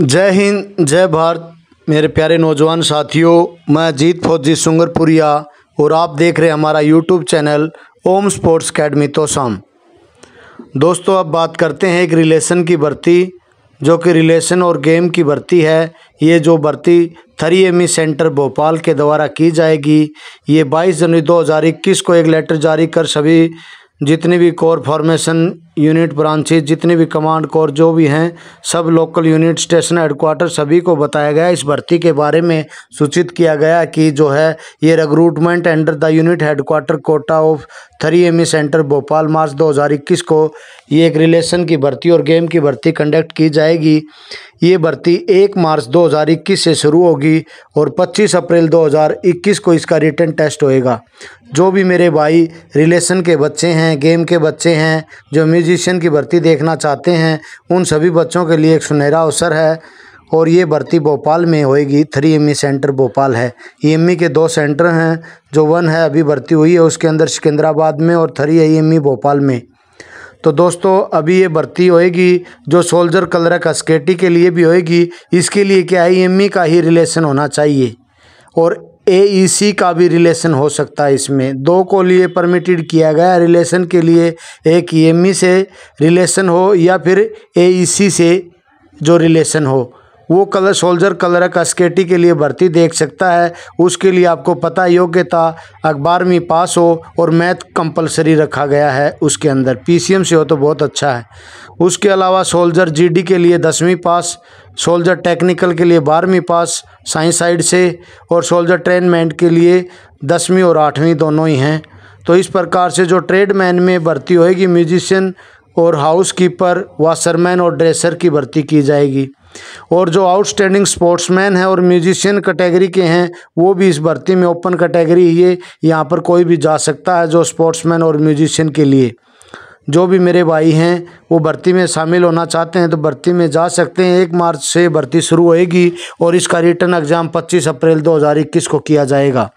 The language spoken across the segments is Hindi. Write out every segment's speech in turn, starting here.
जय हिंद जय भारत मेरे प्यारे नौजवान साथियों मैं अजीत फौजी सुंगरपुरिया और आप देख रहे हमारा YouTube channel Om sports academy शाम दोस्तों अब बात करते हैं एक रिलेशन की भर्ती जो कि रिलेशन और गेम की भर्ती है ये जो भर्ती थरी एमी सेंटर भोपाल के द्वारा की जाएगी ये 22 जनवरी 2021 को एक लेटर जारी कर सभी जितनी भी कोर फॉर्मेशन यूनिट ब्रांचेज जितने भी कमांड कोर जो भी हैं सब लोकल यूनिट स्टेशन हेडकोार्टर सभी को बताया गया इस भर्ती के बारे में सूचित किया गया कि जो है ये recruitment under the unit headquarter quota of three M centre Bhopal March 2021 को ये एक रिलेशन की भर्ती और गेम की भर्ती कंडक्ट की जाएगी ये भर्ती एक मार्च दो से शुरू होगी और पच्चीस अप्रैल दो को इसका रिटर्न टेस्ट होएगा जो भी मेरे भाई रिलेशन के बच्चे हैं गेम के बच्चे हैं जो म्यूजिक म्यूजिशियन की भर्ती देखना चाहते हैं उन सभी बच्चों के लिए एक सुनहरा अवसर है और ये भर्ती भोपाल में होएगी थ्री एम सेंटर भोपाल है ई के दो सेंटर हैं जो वन है अभी भर्ती हुई है उसके अंदर सिकंदराबाद में और थ्री आई भोपाल में तो दोस्तों अभी ये भर्ती होएगी जो सोल्जर कलर का स्केटी के लिए भी होएगी इसके लिए क्या आई का ही रिलेशन होना चाहिए और ए सी e का भी रिलेशन हो सकता है इसमें दो को लिए परमिटेड किया गया रिलेशन के लिए एक ई e e से रिलेशन हो या फिर ए सी से जो रिलेशन हो वो कलर सोल्जर कलर स्केटी के लिए भर्ती देख सकता है उसके लिए आपको पता योग्यता अखबारवीं पास हो और मैथ कंपलसरी रखा गया है उसके अंदर पीसीएम से हो तो बहुत अच्छा है उसके अलावा सोल्जर जीडी के लिए दसवीं पास सोल्जर टेक्निकल के लिए बारहवीं पास साइंस साइड से और सोल्जर ट्रेनमेंट के लिए दसवीं और आठवीं दोनों ही हैं तो इस प्रकार से जो ट्रेडमैन में भर्ती होएगी म्यूजिशियन और हाउस कीपर वाशरमैन और ड्रेसर की भर्ती की जाएगी और जो आउटस्टैंडिंग स्पोर्ट्समैन हैं और म्यूजिशियन कैटेगरी के हैं वो भी इस भर्ती में ओपन कैटेगरी ये यहाँ पर कोई भी जा सकता है जो स्पोर्ट्समैन और म्यूजिशियन के लिए जो भी मेरे भाई हैं वो भर्ती में शामिल होना चाहते हैं तो भर्ती में जा सकते हैं एक मार्च से भर्ती शुरू होएगी और इसका रिटर्न एग्ज़ाम 25 अप्रैल 2021 को किया जाएगा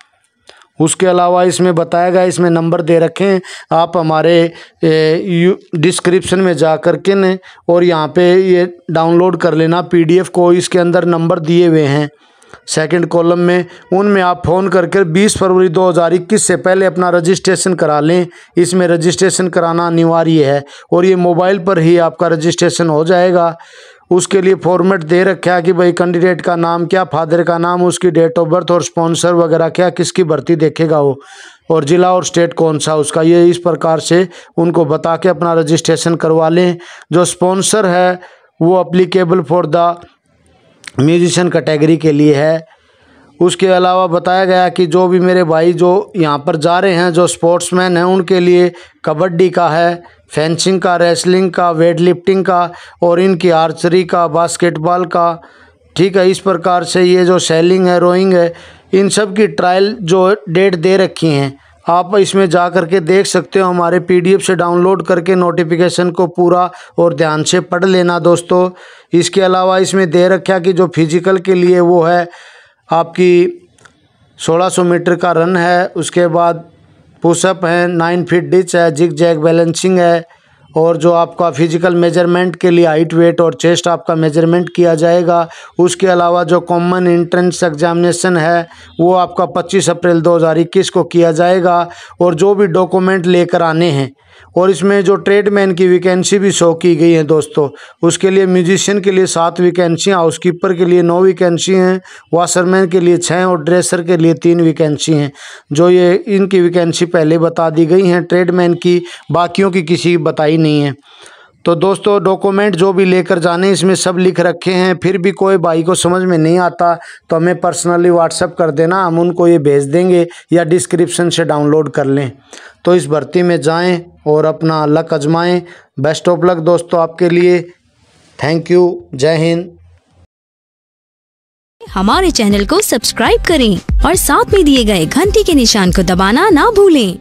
उसके अलावा इसमें बताया गया इसमें नंबर दे रखे हैं आप हमारे यू डिस्क्रिप्शन में जा कर के न और यहाँ पे ये डाउनलोड कर लेना पीडीएफ को इसके अंदर नंबर दिए हुए हैं सेकंड कॉलम में उनमें आप फ़ोन करके 20 फरवरी 2021 से पहले अपना रजिस्ट्रेशन करा लें इसमें रजिस्ट्रेशन कराना अनिवार्य है और ये मोबाइल पर ही आपका रजिस्ट्रेशन हो जाएगा उसके लिए फॉर्मेट दे रखा है कि भाई कैंडिडेट का नाम क्या फादर का नाम उसकी डेट ऑफ बर्थ और स्पॉन्सर वगैरह क्या किसकी भर्ती देखेगा वो और ज़िला और स्टेट कौन सा उसका ये इस प्रकार से उनको बता के अपना रजिस्ट्रेशन करवा लें जो स्पॉन्सर है वो applicable for the musician category के लिए है उसके अलावा बताया गया कि जो भी मेरे भाई जो यहाँ पर जा रहे हैं जो स्पोर्ट्समैन हैं उनके लिए कबड्डी का है फेंसिंग का रेसलिंग का वेट लिफ्टिंग का और इनकी आर्चरी का बास्केटबॉल का ठीक है इस प्रकार से ये जो सेलिंग है रोइंग है इन सब की ट्रायल जो डेट दे रखी हैं आप इसमें जा कर के देख सकते हो हमारे पीडीएफ से डाउनलोड करके नोटिफिकेशन को पूरा और ध्यान से पढ़ लेना दोस्तों इसके अलावा इसमें दे रखा कि जो फिजिकल के लिए वो है आपकी 1600 मीटर का रन है उसके बाद पुशअप है नाइन फीट डिच है जिग जैग बैलेंसिंग है और जो आपका फिजिकल मेजरमेंट के लिए हाइट वेट और चेस्ट आपका मेजरमेंट किया जाएगा उसके अलावा जो कॉमन इंट्रेंस एग्जामिनेशन है वो आपका 25 अप्रैल 2021 को किया जाएगा और जो भी डॉक्यूमेंट लेकर आने हैं और इसमें जो ट्रेडमैन की वैकेंसी भी शो की गई है दोस्तों उसके लिए म्यूजिशियन के लिए सात वैकेंसी हाउस कीपर के लिए नौ वैकेंसी हैं वाशरमैन के लिए छः और ड्रेसर के लिए तीन वैकेंसी हैं जो ये इनकी वैकेंसी पहले बता दी गई हैं ट्रेडमैन की बाकियों की किसी बताई नहीं है तो दोस्तों डॉक्यूमेंट जो भी लेकर जाने इसमें सब लिख रखे हैं फिर भी कोई भाई को समझ में नहीं आता तो हमें पर्सनली व्हाट्सअप कर देना हम उनको ये भेज देंगे या डिस्क्रिप्शन से डाउनलोड कर लें तो इस भर्ती में जाएं और अपना लक अजमाएं बेस्ट ऑफ लक दोस्तों आपके लिए थैंक यू जय हिंद हमारे चैनल को सब्सक्राइब करें और साथ में दिए गए घंटी के निशान को दबाना ना भूलें